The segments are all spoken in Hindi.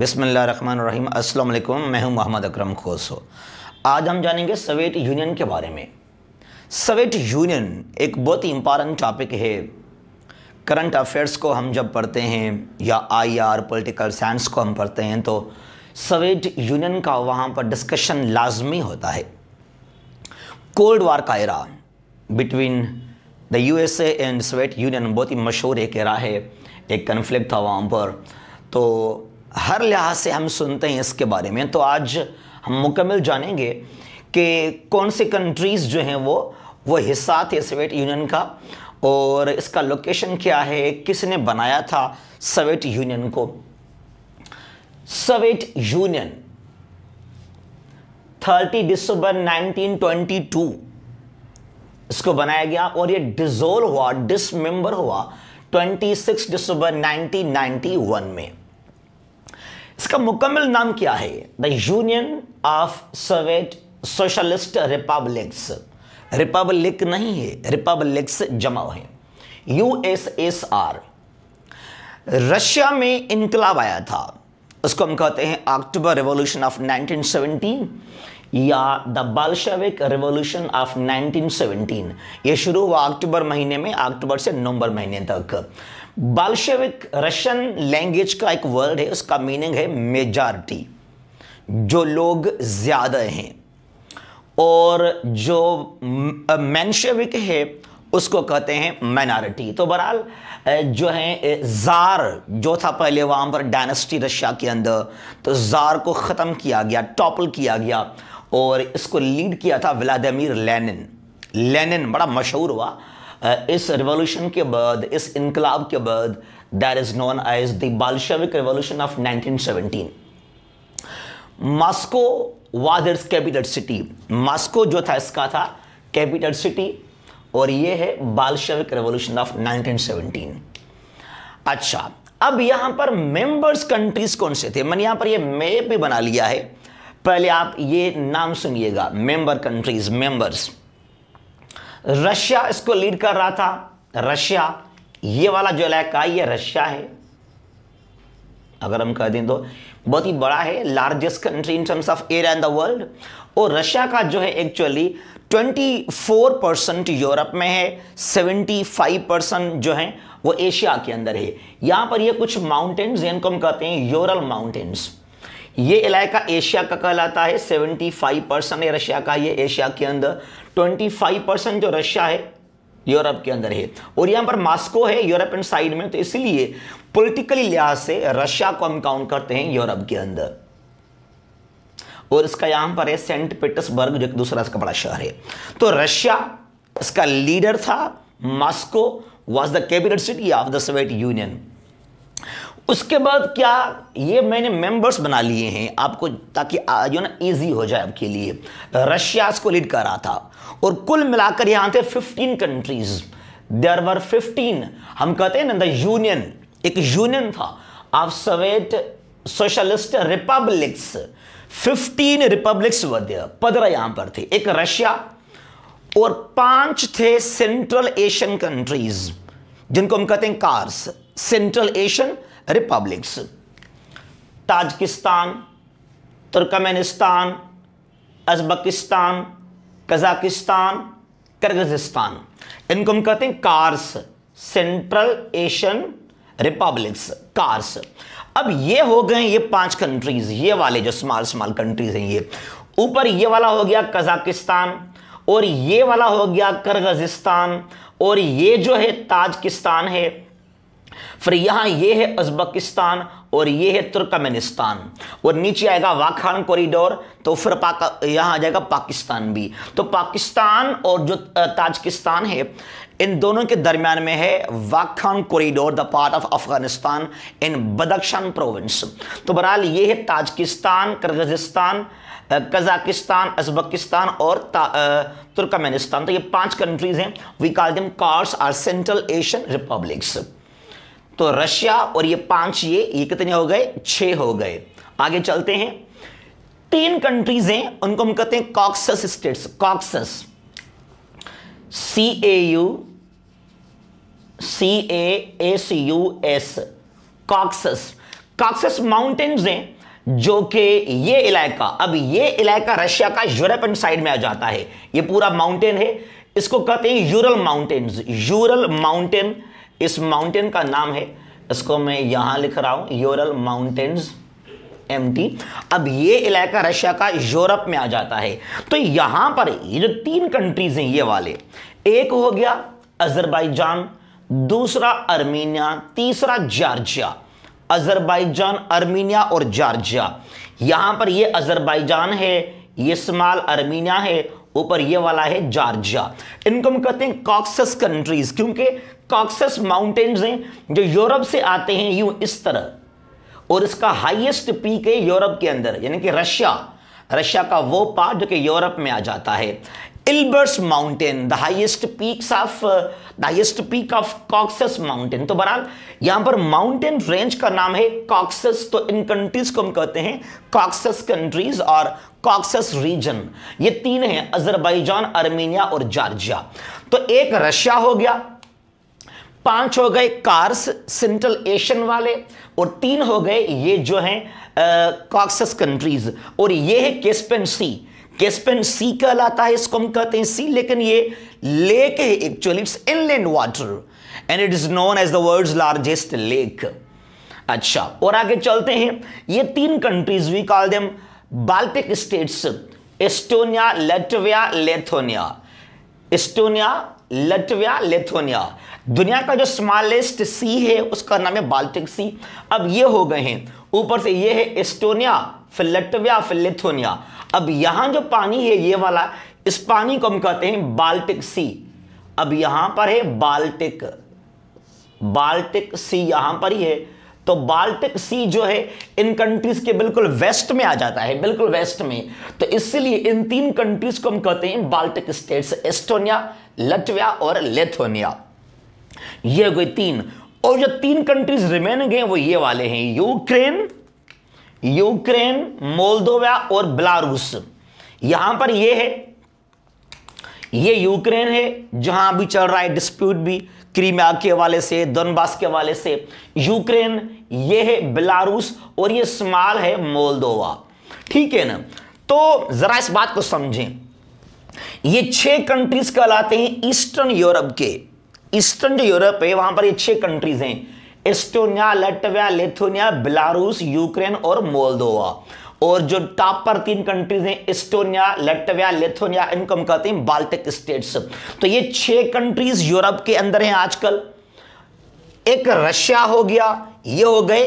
बिसमीम असलकुम मैं हूं मोहम्मद अकरम खोसो आज हम जानेंगे सोवियत यूनियन के बारे में सोवियत यूनियन एक बहुत ही इम्पॉर्टेंट टॉपिक है करंट अफेयर्स को हम जब पढ़ते हैं या आई आर पोलिटिकल साइंस को हम पढ़ते हैं तो सोवियत यूनियन का वहाँ पर डिस्कशन लाजमी होता है कोल्ड वार का era between the US and Soviet Union बहुत ही मशहूर एक एरा है एक कन्फ्लिक्ट था वहाँ पर तो हर लिहाज से हम सुनते हैं इसके बारे में तो आज हम मुकम्मल जानेंगे कि कौन से कंट्रीज़ जो हैं वो वो हिस्सा थे सोवियत यूनियन का और इसका लोकेशन क्या है किसने बनाया था सोवियत यूनियन को सोवियत यूनियन 30 दिसंबर 1922 इसको बनाया गया और ये डिजोल्व हुआ डिसमेंबर हुआ 26 दिसंबर 1991 में इसका मुकम्मल नाम क्या है the Union of Soviet Socialist Republics republic नहीं है रिपब्लिक्स जमा है यूएसएसआर रशिया में इनकलाब आया था उसको हम कहते हैं अक्टूबर रिवॉल्यूशन ऑफ 1917 या द बाल्शविक रिवॉल्यूशन ऑफ 1917 ये शुरू हुआ अक्टूबर महीने में अक्टूबर से नवंबर महीने तक बाल्शेविक रशियन लैंग्वेज का एक वर्ड है उसका मीनिंग है मेजॉरिटी जो लोग ज़्यादा हैं और जो मैनशेविक है उसको कहते हैं माइनॉरिटी तो बहरहाल जो है ज़ार जो था पहले वहां पर डायनेस्टी रशिया के अंदर तो ज़ार को ख़त्म किया गया टॉपल किया गया और इसको लीड किया था व्लादिमीर लेनिन लेनिन बड़ा मशहूर हुआ इस रिवॉल्यूशन के बाद इस इनकलाब के बाद there is known as the Bolshevik Revolution of 1917 Moscow was its capital city Moscow जो था इसका था कैपिटल सिटी और ये है बालशविक रेवोल्यूशन ऑफ 1917 अच्छा अब यहां पर मेंबर्स कंट्रीज कौन से थे मैंने यहां पर ये मैप भी बना लिया है पहले आप ये नाम सुनिएगा मेंबर कंट्रीज मेंबर्स रशिया इसको लीड कर रहा था रशिया ये वाला जो इलाका है ये रशिया है अगर हम कह दें तो बहुत ही बड़ा है largest country in terms of area in the world और रशिया का जो है एक्चुअली 24 परसेंट यूरोप में है 75 परसेंट जो है वो एशिया के अंदर है यहां पर ये कुछ माउंटेन्स जिनको हम कहते हैं यूरल माउंटेन्स ये इलाका एशिया का कहलाता है 75 परसेंट रशिया का ये एशिया के अंदर 25 परसेंट जो रशिया है यूरोप के अंदर है और यहां पर मास्को है यूरोपियन साइड में तो इसलिए पॉलिटिकली लिहाज से रशिया को हम काउंट करते हैं यूरोप के अंदर और इसका यहां पर है सेंट पीटर्सबर्ग जो दूसरा इसका बड़ा शहर है तो रशिया इसका लीडर था Moscow was the capital city of the Soviet Union उसके बाद क्या ये मैंने मेंबर्स बना लिए हैं आपको ताकि जो ना इजी हो जाए आपके लिए रशिया को लीड कर रहा था और कुल मिलाकर यहां थे 15 कंट्रीज देर वर 15 हम कहते हैं ना द यूनियन एक यूनियन था of Soviet Socialist Republics 15 republics वध्य पंद्रह यहां पर थे एक रशिया और पांच थे सेंट्रल एशियन कंट्रीज जिनको हम कहते हैं CARs Central Asian Republics Tajikistan Turkmenistan Uzbekistan Kazakhstan Kyrgyzstan इनको हम कहते हैं CARs Central Asian Republics CARs अब ये हो गए ये पांच कंट्रीज ये वाले जो स्मॉल स्मॉल कंट्रीज हैं ये ऊपर ये वाला हो गया कजाकिस्तान और ये वाला हो गया किर्गिजिस्तान और ये जो है ताजकिस्तान है फिर यहाँ ये है उजबकिस्तान और ये है तुर्कमेनिस्तान और नीचे आएगा वाखान कॉरिडोर तो फिर पाक यहाँ आ जाएगा पाकिस्तान भी तो पाकिस्तान और जो ताजकिस्तान है इन दोनों के दरमियान में है Wakhan corridor the part of Afghanistan in Badakhshan province तो बहरहाल ये है ताजकिस्तान कर्गजिस्तान कजाकिस्तान अजबकिस्तान और तुर्कमेनिस्तान तो ये पांच कंट्रीज हैं we call them CARs are Central Asian Republics तो रशिया और ये पांच ये ये कितने हो गए छे हो गए आगे चलते हैं तीन कंट्रीज हैं उनको हम कहते हैं Caucasus states Caucasus C A U C A S U S Caucasus Caucasus mountains हैं जो कि ये इलाका अब ये इलाका रशिया का यूरोपियन साइड में आ जाता है ये पूरा माउंटेन है इसको कहते हैं यूरल माउंटेन्स यूरल माउंटेन इस माउंटेन का नाम है इसको मैं यहां लिख रहा हूं यूरल माउंटेन्स एम अब ये इलाका रशिया का यूरोप में आ जाता है तो यहां पर ये जो तीन कंट्रीज हैं ये वाले एक हो गया अजरबैजान दूसरा अर्मीनिया तीसरा जॉर्जिया अजरबैजान अर्मीनिया और जॉर्जिया यहां पर ये अजरबैजान है ये स्माल अर्मीनिया है ऊपर ये वाला है जॉर्जिया इनको हम कहते हैं कॉक्सस कंट्रीज क्योंकि कॉक्सस माउंटेन्स हैं जो यूरोप से आते हैं यू इस तरह और इसका हाईएस्ट पीक है यूरोप के अंदर यानी कि रशिया रशिया का वो पार्ट जो कि यूरोप में आ जाता है Elbrus mountain the highest peak of the highest peak of Caucasus mountain तो बहरहाल यहां पर माउंटेन रेंज का नाम है कॉक्सस तो इन कंट्रीज को हम कहते हैं कॉक्सस कंट्रीज और कॉक्सस रीजन ये तीन हैं अजरबैजान आर्मेनिया और जॉर्जिया तो एक रशिया हो गया पांच हो गए कार्स सेंट्रल एशियन वाले और तीन हो गए ये जो हैं कॉक्सस uh, कंट्रीज और ये है केस्पेन सी कैस्पियन सी कहलाता है इसको हम कहते हैं सी लेकिन ये लेक है actually it's inland water and it is known as the world largest lake अच्छा और आगे चलते हैं ये तीन countries we call them Baltic states Estonia Latvia Lithuania Estonia Latvia Lithuania दुनिया का जो स्मॉलेस्ट सी है उसका नाम है बाल्टिक सी अब ये हो गए हैं ऊपर से ये है एस्टोनिया फिर लटविया फिर अब यहां जो पानी है ये वाला इस पानी को हम कहते हैं बाल्टिक सी अब यहां पर है बाल्टिक बाल्टिक सी यहां पर ही है तो बाल्टिक सी जो है इन कंट्रीज के बिल्कुल वेस्ट में आ जाता है बिल्कुल वेस्ट में तो इसलिए इन तीन कंट्रीज को हम कहते हैं बाल्टिक स्टेट्स एस्टोनिया लटविया और लेथोनिया ये गई तीन और जो तीन कंट्रीज रिमेन गए वो ये वाले हैं यूक्रेन यूक्रेन मोलदोवा और बेलारूस यहां पर ये है ये यूक्रेन है जहां भी चल रहा है डिस्प्यूट भी क्रीमिया के वाले से दोनबास के वाले से यूक्रेन ये है बेलारूस और ये स्मॉल है मोलदोवा ठीक है ना तो जरा इस बात को समझें ये छह कंट्रीज कहलाते हैं ईस्टर्न यूरोप के ईस्टर्न जो यूरोप है वहां पर ये छह कंट्रीज हैं Estonia Latvia Lithuania Belarus Ukraine और मोलदोवा और जो टॉप पर तीन कंट्रीज हैं एस्टोनिया लटविया लेथोनिया इनको हम कहते हैं बाल्टिक स्टेट्स तो ये छह कंट्रीज यूरोप के अंदर हैं आजकल एक रशिया हो गया ये हो गए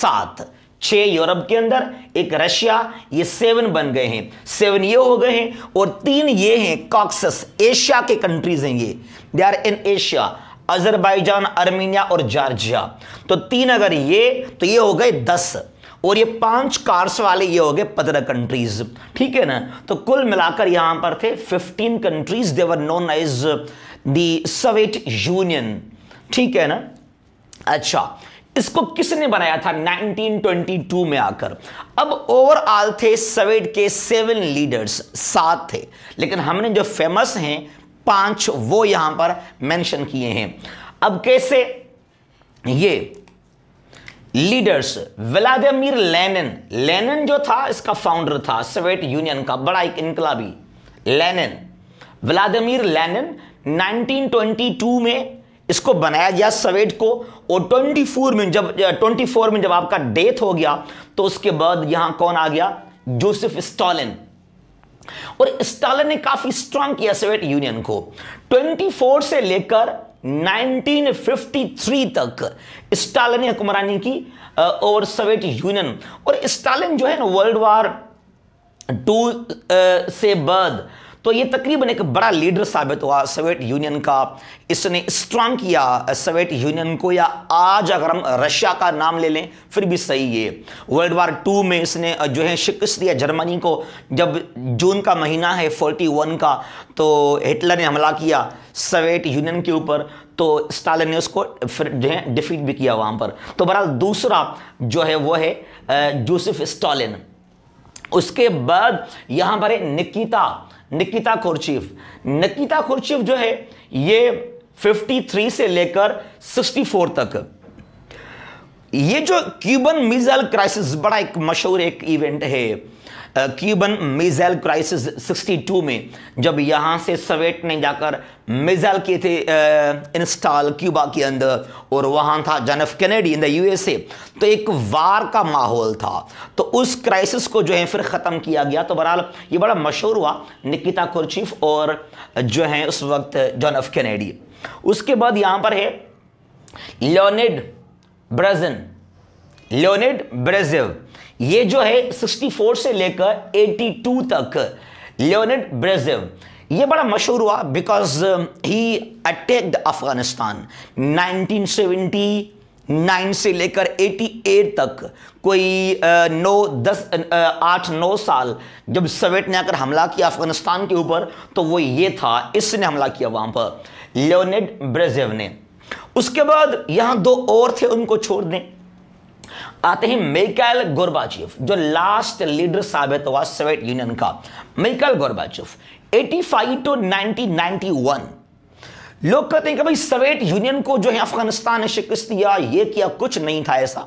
सात छह यूरोप के अंदर एक रशिया ये सेवन बन गए हैं सेवन ये हो गए हैं और तीन ये हैं कॉक्सस एशिया के कंट्रीज हैं ये they are in Asia Azerbaijan Armenia और जॉर्जिया तो तीन अगर ये तो ये हो गए दस और ये पांच कार्स वाले ये हो गए पंद्रह कंट्रीज ठीक है ना तो कुल मिलाकर यहां पर थे fifteen countries they were known as Soviet Union ठीक है ना अच्छा इसको किसने बनाया था 1922 में आकर अब ओवरऑल थे सवेड के सेवन लीडर्स सात थे लेकिन हमने जो फेमस हैं पांच वो यहां पर मेंशन किए हैं अब कैसे ये लीडर्स व्लादिमीर लेनिन लेनिन जो था इसका फाउंडर था सोवियत यूनियन का बड़ा एक इनकलाबी लेनिन व्लादिमीर लेनिन 1922 में इसको बनाया गया सवेट को और 24 में जब 24 में जब आपका डेथ हो गया तो उसके बाद यहां कौन आ गया जोसेफ स्टालिन और स्टालिन ने काफी स्ट्रांग किया सोवियत यूनियन को 24 से लेकर 1953 तक स्टालिन ने हुक्मरानी की और सोवियत यूनियन और स्टालिन जो है ना वर्ल्ड वार टू से बाद तो ये तकरीबन एक बड़ा लीडर साबित हुआ सोवियत यूनियन का इसने स्ट्रांग किया सोवियत यूनियन को या आज अगर हम रशिया का नाम ले लें फिर भी सही है वर्ल्ड वार टू में इसने जो है शिक्ष दिया जर्मनी को जब जून का महीना है फोर्टी वन का तो हिटलर ने हमला किया सोवियत यूनियन के ऊपर तो स्टालिन ने उसको फिर जो है डिफीट भी किया वहाँ पर तो बहरहाल दूसरा जो है वो है जोसेफ स्टालिन उसके बाद यहाँ पर है निकिता निकिता खुरचीफ निकिता खुरचीफ जो है ये 53 से लेकर 64 तक ये जो क्यूबन मिसाइल क्राइसिस बड़ा एक मशहूर एक इवेंट है क्यूबन मिजाइल क्राइसिस 62 में जब यहां से सवेट ने जाकर मिजाइल किए थे इंस्टॉल क्यूबा के अंदर और वहां था John F Kennedy in the USA तो एक वार का माहौल था तो उस क्राइसिस को जो है फिर ख़त्म किया गया तो बहरहाल ये बड़ा मशहूर हुआ निकिता कुरचीफ और जो है उस वक्त जॉन ऑफ कैनेडी उसके बाद यहां पर है लियोनेड ब्रजन लियोनेड ब्रेजिव ये जो है 64 से लेकर 82 तक लियोनेट ब्रेजिव ये बड़ा मशहूर हुआ because he the Afghanistan 1979 nine से लेकर एटी एट तक कोई uh, नौ दस uh, आठ नौ साल जब सोवियत ने आकर हमला किया अफगानिस्तान के ऊपर तो वो ये था इसने हमला किया वहां पर लियोनेड ब्रेजिव ने उसके बाद यहां दो और थे उनको छोड़ दें आते हैं मिकाइल गोरबाचिव जो लास्ट लीडर साबित हुआ सोवियत यूनियन का मिकाइल गोरबाचिव 85 टू 1991 लोग कहते हैं कि भाई सोवियत यूनियन को जो है अफगानिस्तान ने शिकस्त दिया ये किया कुछ नहीं था ऐसा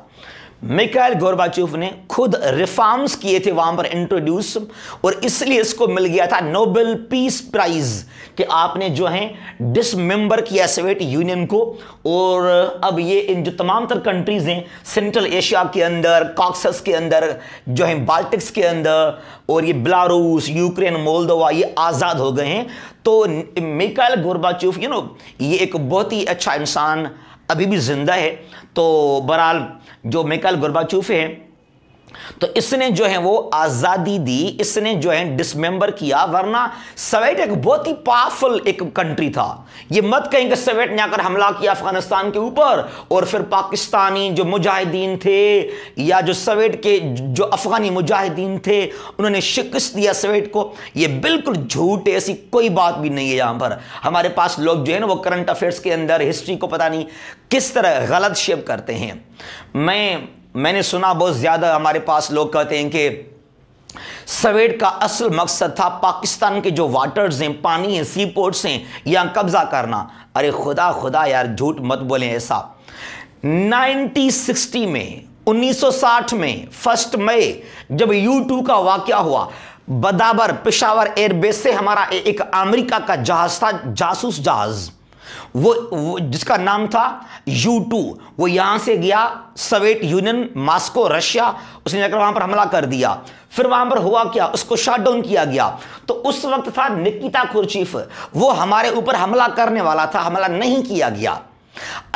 मिकाइल गोरबाचूफ ने खुद रिफॉर्म्स किए थे वहां पर इंट्रोड्यूस और इसलिए इसको मिल गया था नोबेल पीस प्राइज कि आपने जो है डिसमेंबर किया सोवियत यूनियन को और अब ये इन जो तमाम तर कंट्रीज हैं सेंट्रल एशिया के अंदर कॉक्सस के अंदर जो है बाल्टिक्स के अंदर और ये बेलारूस यूक्रेन मोलदोवा ये आज़ाद हो गए हैं तो मिकाइल गोरबाचूफ यू नो ये एक बहुत ही अच्छा इंसान अभी भी ज़िंदा है तो बहरहाल जो मेकल गुरबाचूफ हैं तो इसने जो है वो आजादी दी इसने जो है डिसमेंबर किया वरना सवेट एक बहुत ही पावरफुल एक कंट्री था ये मत कहें कि सवेट ने आकर हमला किया अफगानिस्तान के ऊपर और फिर पाकिस्तानी जो मुजाहिदीन थे या जो सवेट के जो अफगानी मुजाहिदीन थे उन्होंने शिकस्त दिया सवेट को ये बिल्कुल झूठ है ऐसी कोई बात भी नहीं है यहां पर हमारे पास लोग जो है ना वो करंट अफेयर्स के अंदर हिस्ट्री को पता नहीं किस तरह गलत शेप करते हैं मैं मैंने सुना बहुत ज़्यादा हमारे पास लोग कहते हैं कि सवेट का असल मकसद था पाकिस्तान के जो वाटर्स हैं पानी हैं सी पोर्ट्स हैं या कब्ज़ा करना अरे खुदा खुदा यार झूठ मत बोले ऐसा 1960 में 1960 में फर्स्ट मई जब यू टू का वाक़ हुआ बदाबर पेशावर एयरबेस से हमारा एक अमेरिका का जहाज था जासूस जहाज़ वो, वो जिसका नाम था यू टू वो यहां से गया सोवियत यूनियन मास्को रशिया उसने जाकर वहां पर हमला कर दिया फिर वहां पर हुआ क्या उसको शट डाउन किया गया तो उस वक्त था निकिता खुरचीफ वो हमारे ऊपर हमला करने वाला था हमला नहीं किया गया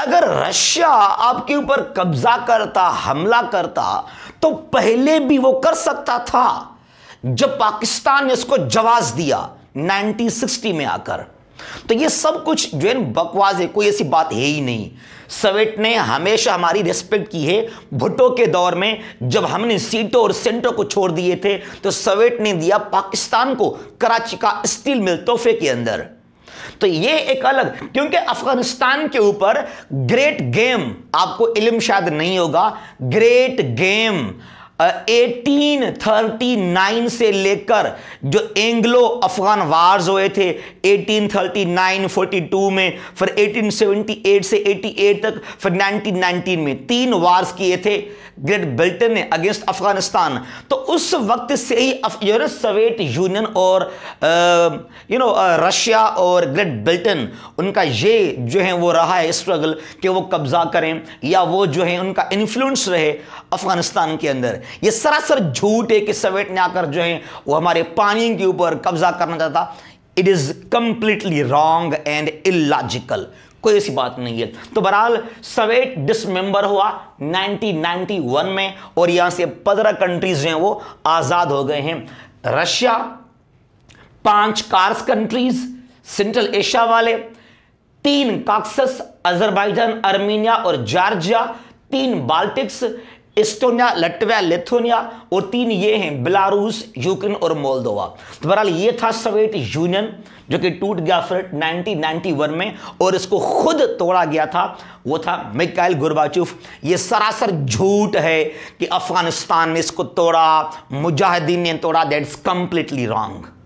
अगर रशिया आपके ऊपर कब्जा करता हमला करता तो पहले भी वो कर सकता था जब पाकिस्तान ने उसको जवाब दिया 1960 में आकर तो ये सब कुछ जो है बकवास है कोई ऐसी बात है ही नहीं सवेट ने हमेशा हमारी रेस्पेक्ट की है भुट्टो के दौर में जब हमने सीटों और सेंटों को छोड़ दिए थे तो सवेट ने दिया पाकिस्तान को कराची का स्टील मिल तोहफे के अंदर तो ये एक अलग क्योंकि अफगानिस्तान के ऊपर ग्रेट गेम आपको इलम शायद नहीं होगा great game eighteen thirty nine से लेकर जो एंग्लो अफगान वार्स हुए थे eighteen thirty nine forty two में फिर एटीन एट से एटी एट तक फिर नाइनटीन नाइनटीन में तीन वार्स किए थे ग्रेट ब्रिटेन ने अगेंस्ट अफगानिस्तान तो उस वक्त से ही सोवियत यूनियन और यू नो रशिया और ग्रेट ब्रिटेन उनका ये जो है वो रहा है स्ट्रगल कि वो कब्जा करें या वो जो है उनका इन्फ्लुएंस रहे अफगानिस्तान के अंदर ये सरासर है कि सवेट ने आकर जो है वो हमारे पानी के ऊपर कब्जा करना चाहता it is completely wrong and illogical कोई ऐसी बात नहीं है तो बहरहाल सवेट डिसमेंबर हुआ 1991 में और यहां से पंद्रह कंट्रीज हैं वो आजाद हो गए हैं रशिया पांच कार्स कंट्रीज सेंट्रल एशिया वाले तीन काक्सस अजरबैजान अर्मीनिया और जॉर्जिया तीन बाल्टिक्स इस्टोनिया लटविया लिथोनिया और तीन ये हैं बेलारूस यूक्रेन और मोलदोवा तो बहरहाल ये था सोवियत यूनियन जो कि टूट गया फिर 1991 में और इसको खुद तोड़ा गया था वो था मिकाइल गुरबाचुफ ये सरासर झूठ है कि अफगानिस्तान ने इसको तोड़ा मुजाहिदीन ने तोड़ा दैट्स कंप्लीटली रॉन्ग